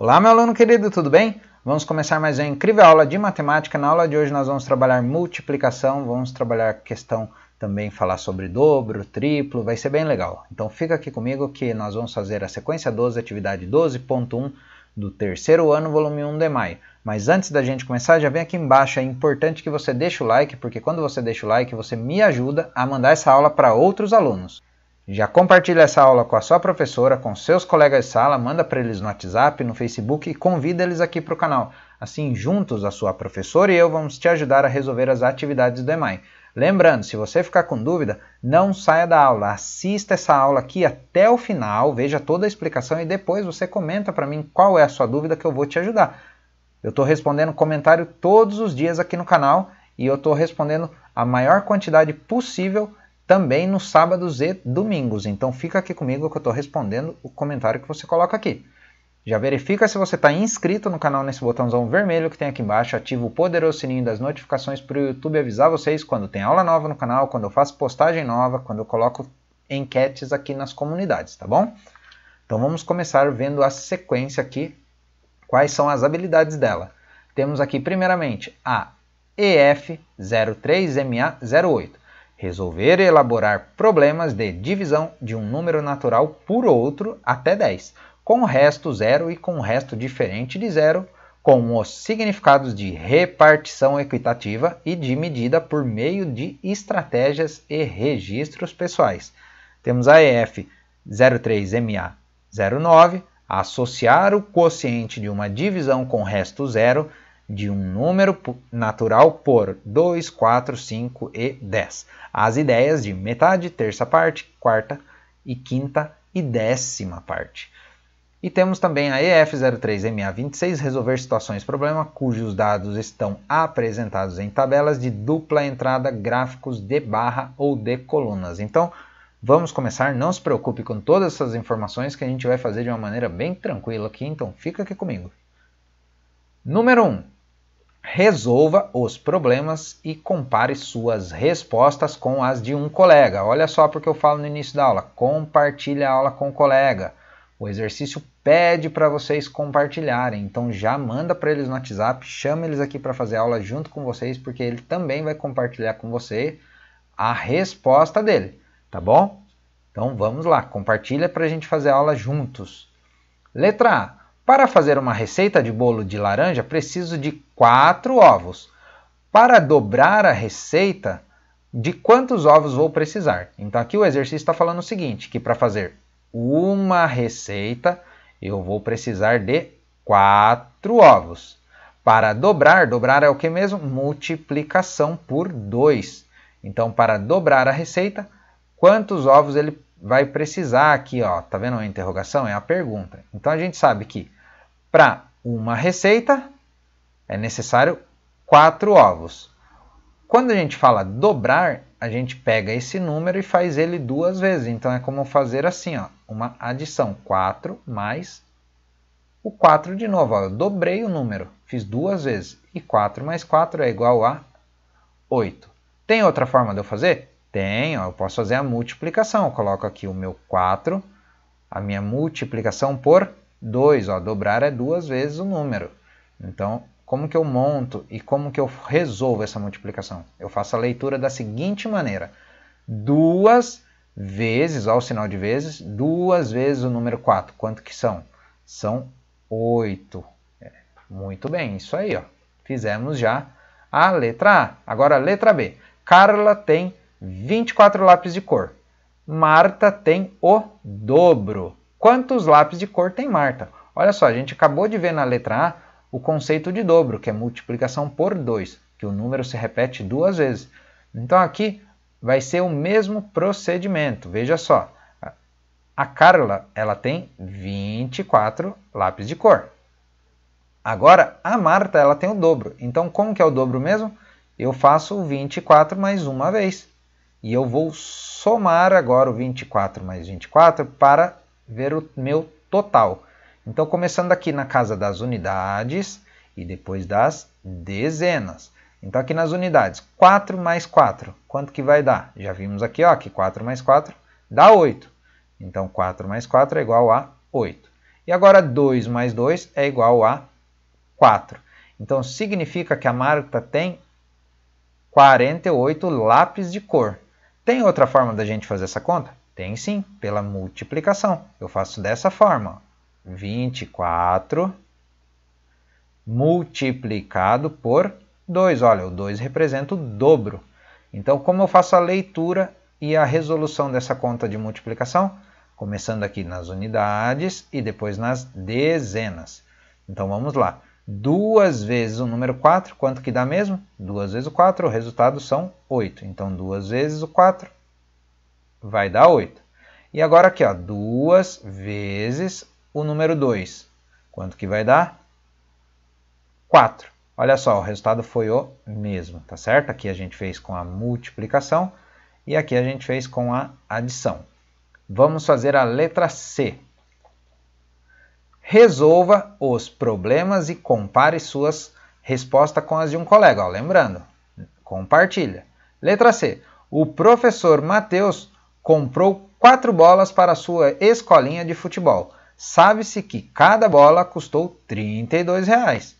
Olá, meu aluno querido, tudo bem? Vamos começar mais uma incrível aula de matemática. Na aula de hoje nós vamos trabalhar multiplicação, vamos trabalhar questão também falar sobre dobro, triplo, vai ser bem legal. Então fica aqui comigo que nós vamos fazer a sequência 12, atividade 12.1 do terceiro ano, volume 1 de maio. Mas antes da gente começar, já vem aqui embaixo, é importante que você deixe o like, porque quando você deixa o like, você me ajuda a mandar essa aula para outros alunos. Já compartilha essa aula com a sua professora, com seus colegas de sala, manda para eles no WhatsApp, no Facebook e convida eles aqui para o canal. Assim, juntos, a sua professora e eu vamos te ajudar a resolver as atividades do EMAI. Lembrando, se você ficar com dúvida, não saia da aula, assista essa aula aqui até o final, veja toda a explicação e depois você comenta para mim qual é a sua dúvida que eu vou te ajudar. Eu estou respondendo comentário todos os dias aqui no canal e eu estou respondendo a maior quantidade possível também nos sábados e domingos. Então fica aqui comigo que eu estou respondendo o comentário que você coloca aqui. Já verifica se você está inscrito no canal nesse botãozão vermelho que tem aqui embaixo. Ativa o poderoso sininho das notificações para o YouTube avisar vocês quando tem aula nova no canal, quando eu faço postagem nova, quando eu coloco enquetes aqui nas comunidades, tá bom? Então vamos começar vendo a sequência aqui, quais são as habilidades dela. Temos aqui primeiramente a EF03MA08. Resolver e elaborar problemas de divisão de um número natural por outro até 10, com o resto zero e com o resto diferente de zero, com os significados de repartição equitativa e de medida por meio de estratégias e registros pessoais. Temos a EF 03MA09, associar o quociente de uma divisão com resto zero de um número natural por 2, 4, 5 e 10. As ideias de metade, terça parte, quarta e quinta e décima parte. E temos também a EF03MA26, resolver situações problema, cujos dados estão apresentados em tabelas de dupla entrada, gráficos de barra ou de colunas. Então, vamos começar. Não se preocupe com todas essas informações que a gente vai fazer de uma maneira bem tranquila aqui, então fica aqui comigo. Número 1. Um, Resolva os problemas e compare suas respostas com as de um colega. Olha só porque eu falo no início da aula. Compartilhe a aula com o colega. O exercício pede para vocês compartilharem, então já manda para eles no WhatsApp, chama eles aqui para fazer aula junto com vocês, porque ele também vai compartilhar com você a resposta dele, tá bom? Então vamos lá, compartilha para a gente fazer aula juntos. Letra A. Para fazer uma receita de bolo de laranja, preciso de quatro ovos. Para dobrar a receita, de quantos ovos vou precisar? Então aqui o exercício está falando o seguinte, que para fazer uma receita, eu vou precisar de quatro ovos. Para dobrar, dobrar é o que mesmo? Multiplicação por 2. Então, para dobrar a receita, quantos ovos ele vai precisar aqui, ó, tá vendo a interrogação? É a pergunta. Então a gente sabe que para uma receita é necessário quatro ovos. Quando a gente fala dobrar, a gente pega esse número e faz ele duas vezes. Então é como fazer assim, ó, uma adição 4 mais o 4 de novo. Ó, eu dobrei o número, fiz duas vezes. E 4 mais 4 é igual a 8. Tem outra forma de eu fazer? Tem, ó, eu posso fazer a multiplicação. Eu coloco aqui o meu 4, a minha multiplicação por 2. Ó, dobrar é duas vezes o número. Então, como que eu monto e como que eu resolvo essa multiplicação? Eu faço a leitura da seguinte maneira: duas vezes, ao sinal de vezes, duas vezes o número 4. Quanto que são? São 8. É, muito bem, isso aí, ó. Fizemos já a letra A. Agora a letra B. Carla tem 24 lápis de cor. Marta tem o dobro. Quantos lápis de cor tem Marta? Olha só, a gente acabou de ver na letra A o conceito de dobro, que é multiplicação por 2, que o número se repete duas vezes. Então aqui vai ser o mesmo procedimento. Veja só, a Carla ela tem 24 lápis de cor. Agora a Marta ela tem o dobro. Então como que é o dobro mesmo? Eu faço 24 mais uma vez. E eu vou somar agora o 24 mais 24 para ver o meu total. Então, começando aqui na casa das unidades e depois das dezenas. Então, aqui nas unidades, 4 mais 4, quanto que vai dar? Já vimos aqui ó, que 4 mais 4 dá 8. Então, 4 mais 4 é igual a 8. E agora, 2 mais 2 é igual a 4. Então, significa que a marca tem 48 lápis de cor. Tem outra forma da gente fazer essa conta? Tem sim, pela multiplicação. Eu faço dessa forma. 24 multiplicado por 2. Olha, o 2 representa o dobro. Então, como eu faço a leitura e a resolução dessa conta de multiplicação? Começando aqui nas unidades e depois nas dezenas. Então, vamos lá. 2 vezes o número 4, quanto que dá mesmo? 2 vezes o 4, o resultado são 8. Então, 2 vezes o 4 vai dar 8. E agora aqui, ó, 2 vezes o número 2. Quanto que vai dar? 4. Olha só, o resultado foi o mesmo, tá certo? Aqui a gente fez com a multiplicação e aqui a gente fez com a adição. Vamos fazer a letra C. Resolva os problemas e compare suas respostas com as de um colega. Ó, lembrando, compartilha. Letra C. O professor Matheus comprou quatro bolas para sua escolinha de futebol. Sabe-se que cada bola custou R$ 32,00.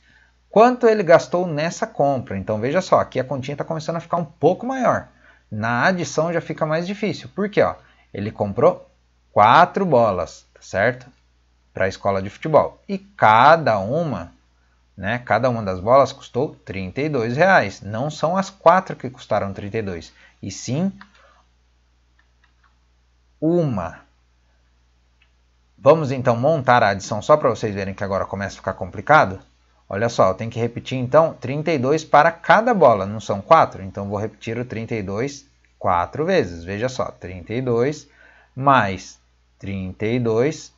Quanto ele gastou nessa compra? Então veja só, aqui a continha está começando a ficar um pouco maior. Na adição já fica mais difícil, porque ó, ele comprou quatro bolas, tá certo? Para a escola de futebol. E cada uma né? Cada uma das bolas custou 32 Não são as quatro que custaram 32, e sim uma, Vamos então montar a adição só para vocês verem que agora começa a ficar complicado. Olha só, eu tenho que repetir então 32 para cada bola, não são 4? Então vou repetir o 32 4 vezes. Veja só, 32 mais 32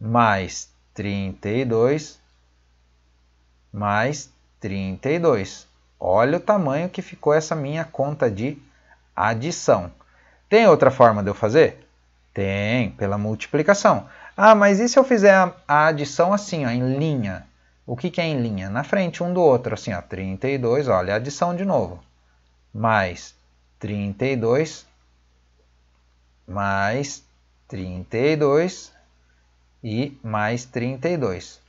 mais 32 mais 32. Olha o tamanho que ficou essa minha conta de adição. Tem outra forma de eu fazer? Tem, pela multiplicação. Ah, mas e se eu fizer a, a adição assim, ó, em linha? O que, que é em linha? Na frente, um do outro, assim, ó, 32, olha, adição de novo. Mais 32, mais 32 e mais 32.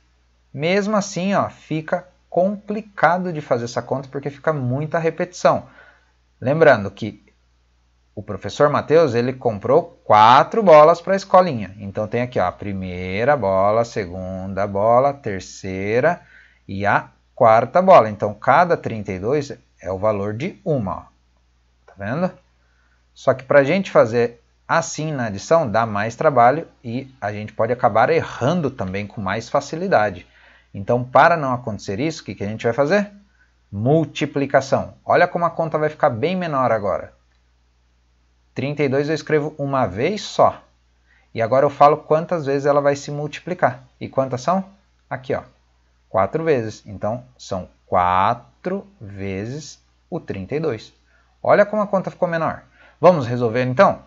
Mesmo assim, ó, fica complicado de fazer essa conta porque fica muita repetição. Lembrando que o professor Matheus, ele comprou quatro bolas para a escolinha. Então tem aqui ó, a primeira bola, a segunda bola, a terceira e a quarta bola. Então cada 32 é o valor de uma. Ó. Tá vendo? Só que para a gente fazer assim na adição, dá mais trabalho e a gente pode acabar errando também com mais facilidade. Então, para não acontecer isso, o que, que a gente vai fazer? Multiplicação. Olha como a conta vai ficar bem menor agora. 32 eu escrevo uma vez só. E agora eu falo quantas vezes ela vai se multiplicar. E quantas são? Aqui, ó. 4 vezes. Então, são 4 vezes o 32. Olha como a conta ficou menor. Vamos resolver, então?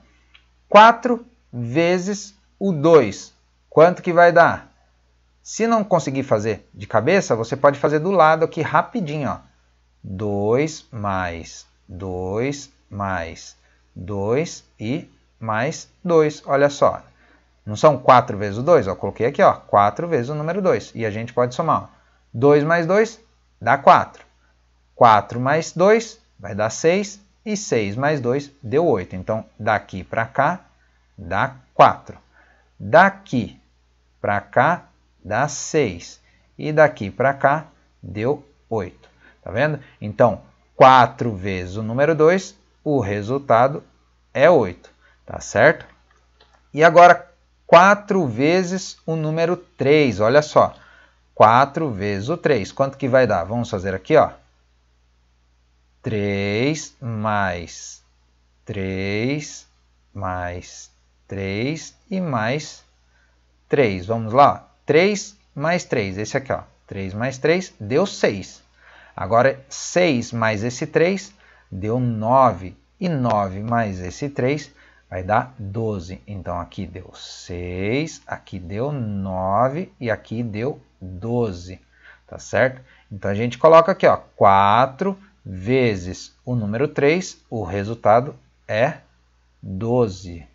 4 vezes o 2. Quanto que vai dar? Se não conseguir fazer de cabeça, você pode fazer do lado aqui rapidinho. Ó. 2 mais 2 mais 2 e mais 2. Olha só. Não são 4 vezes o 2? Eu coloquei aqui, ó, 4 vezes o número 2. E a gente pode somar. 2 mais 2 dá 4. 4 mais 2 vai dar 6. E 6 mais 2 deu 8. Então, daqui para cá dá 4. Daqui para cá dá 6. E daqui para cá deu 8. Tá vendo? Então, 4 vezes o número 2 o resultado é 8, tá certo? E agora, 4 vezes o número 3, olha só. 4 vezes o 3, quanto que vai dar? Vamos fazer aqui, ó. 3 mais 3 mais 3 e mais 3. Vamos lá, 3 mais 3, esse aqui, ó. 3 mais 3 deu 6. Agora, 6 mais esse 3 deu 9. E 9 mais esse 3 vai dar 12. Então aqui deu 6, aqui deu 9 e aqui deu 12. Tá certo? Então a gente coloca aqui, ó, 4 vezes o número 3, o resultado é 12.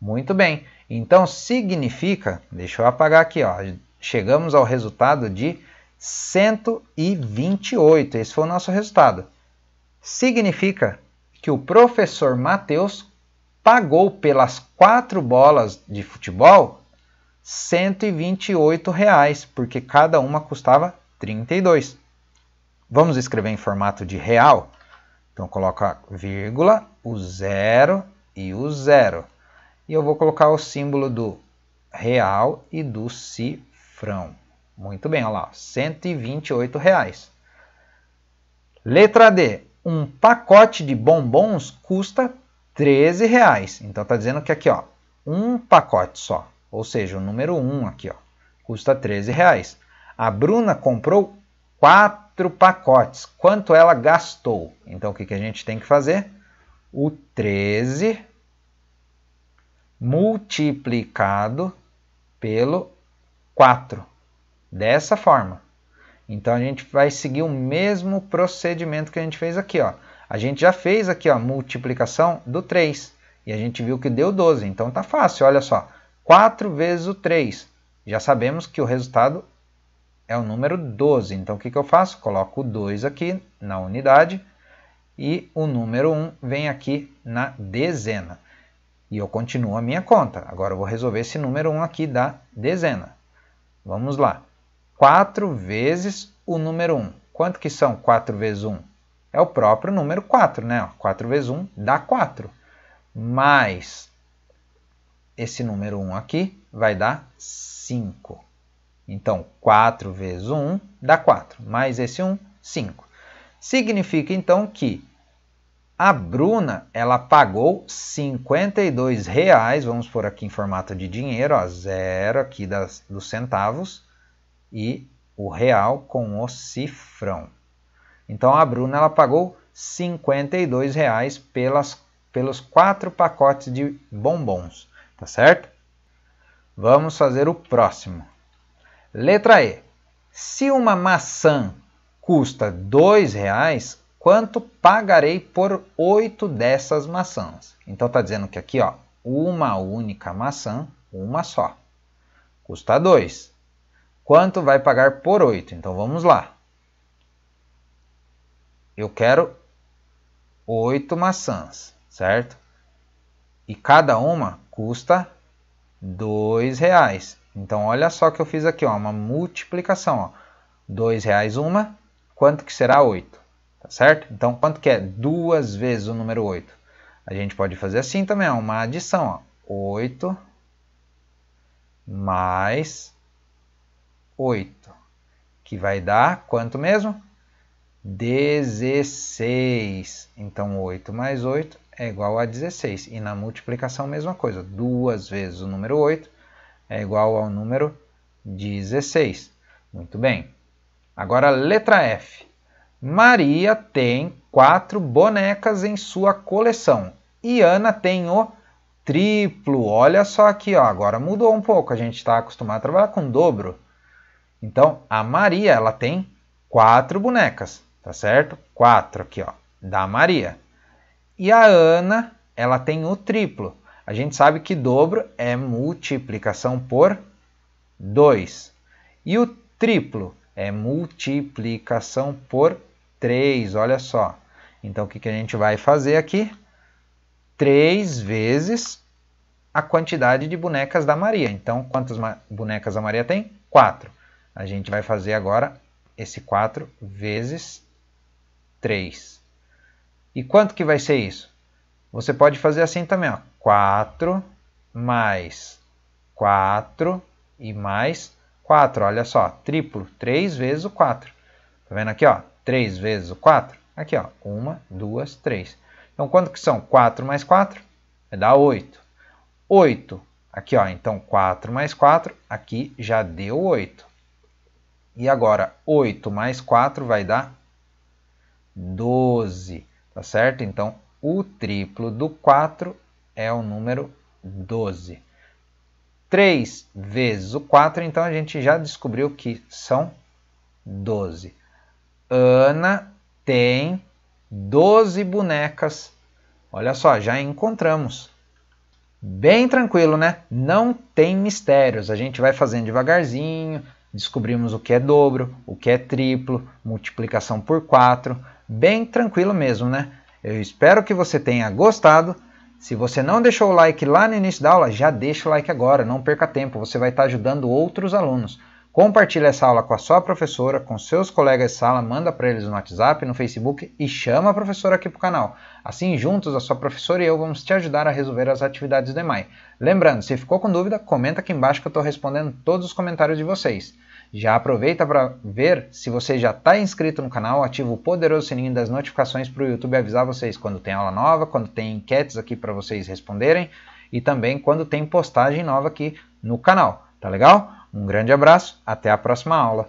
Muito bem. Então significa, deixa eu apagar aqui, ó, chegamos ao resultado de 128. Esse foi o nosso resultado significa que o professor Matheus pagou pelas quatro bolas de futebol R$ 128, reais, porque cada uma custava 32. Vamos escrever em formato de real? Então coloca vírgula, o zero e o zero. E eu vou colocar o símbolo do real e do cifrão. Muito bem, olha lá, R$ 128. Reais. Letra D, um pacote de bombons custa 13 reais. Então está dizendo que aqui, ó, um pacote só, ou seja, o número 1 aqui, ó, custa 13 reais. A Bruna comprou quatro pacotes. Quanto ela gastou? Então o que, que a gente tem que fazer? O 13 multiplicado pelo 4. Dessa forma. Então a gente vai seguir o mesmo procedimento que a gente fez aqui, ó. A gente já fez aqui a multiplicação do 3 e a gente viu que deu 12, então tá fácil, olha só. 4 vezes o 3, já sabemos que o resultado é o número 12. Então o que, que eu faço? Coloco o 2 aqui na unidade e o número 1 vem aqui na dezena. E eu continuo a minha conta. Agora eu vou resolver esse número 1 aqui da dezena. Vamos lá. 4 vezes o número 1. Quanto que são 4 vezes 1? É o próprio número 4, né? 4 vezes 1 dá 4. Mais esse número 1 aqui vai dar 5. Então, 4 vezes 1 dá 4, mais esse 1, 5. Significa então que a Bruna, ela pagou 52 reais, vamos pôr aqui em formato de dinheiro, ó, zero aqui das, dos centavos, e o real com o cifrão. Então a Bruna ela pagou R$ reais pelas, pelos quatro pacotes de bombons, tá certo? Vamos fazer o próximo. Letra E. Se uma maçã custa R$ reais, quanto pagarei por oito dessas maçãs? Então está dizendo que aqui, ó, uma única maçã, uma só, custa 2. Quanto vai pagar por 8? Então vamos lá. Eu quero 8 maçãs, certo? E cada uma custa 2 reais. Então olha só que eu fiz aqui, ó, uma multiplicação. Ó. 2 reais uma, quanto que será 8? Tá certo? Então quanto que é duas vezes o número 8? A gente pode fazer assim também, ó, uma adição. Ó. 8 mais 8, que vai dar quanto mesmo? 16. Então, 8 mais 8 é igual a 16. E na multiplicação, mesma coisa. Duas vezes o número 8 é igual ao número 16. Muito bem. Agora, letra F. Maria tem quatro bonecas em sua coleção. E Ana tem o triplo. Olha só aqui, ó. agora mudou um pouco. A gente está acostumado a trabalhar com dobro. Então, a Maria, ela tem quatro bonecas, tá certo? Quatro aqui, ó, da Maria. E a Ana, ela tem o triplo. A gente sabe que dobro é multiplicação por 2. E o triplo é multiplicação por 3, olha só. Então, o que, que a gente vai fazer aqui? 3 vezes a quantidade de bonecas da Maria. Então, quantas bonecas a Maria tem? 4. A gente vai fazer agora esse 4 vezes 3. E quanto que vai ser isso? Você pode fazer assim também, ó. 4 mais 4 e mais 4. Olha só, triplo, 3 vezes o 4. Tá vendo aqui, ó? 3 vezes o 4. Aqui, ó. 1, 2, 3. Então, quanto que são? 4 mais 4 vai dar 8. 8. Aqui, ó. Então, 4 mais 4. Aqui já deu 8. E agora, 8 mais 4 vai dar 12, tá certo? Então, o triplo do 4 é o número 12. 3 vezes o 4, então a gente já descobriu que são 12. Ana tem 12 bonecas. Olha só, já encontramos. Bem tranquilo, né? Não tem mistérios. A gente vai fazendo devagarzinho, Descobrimos o que é dobro, o que é triplo, multiplicação por 4, bem tranquilo mesmo, né? Eu espero que você tenha gostado. Se você não deixou o like lá no início da aula, já deixa o like agora, não perca tempo, você vai estar ajudando outros alunos. Compartilha essa aula com a sua professora, com seus colegas de sala, manda para eles no WhatsApp, no Facebook e chama a professora aqui para o canal. Assim, juntos, a sua professora e eu vamos te ajudar a resolver as atividades do EMAI. Lembrando, se ficou com dúvida, comenta aqui embaixo que eu estou respondendo todos os comentários de vocês. Já aproveita para ver se você já está inscrito no canal, ativa o poderoso sininho das notificações para o YouTube avisar vocês quando tem aula nova, quando tem enquetes aqui para vocês responderem e também quando tem postagem nova aqui no canal. Tá legal? Um grande abraço, até a próxima aula!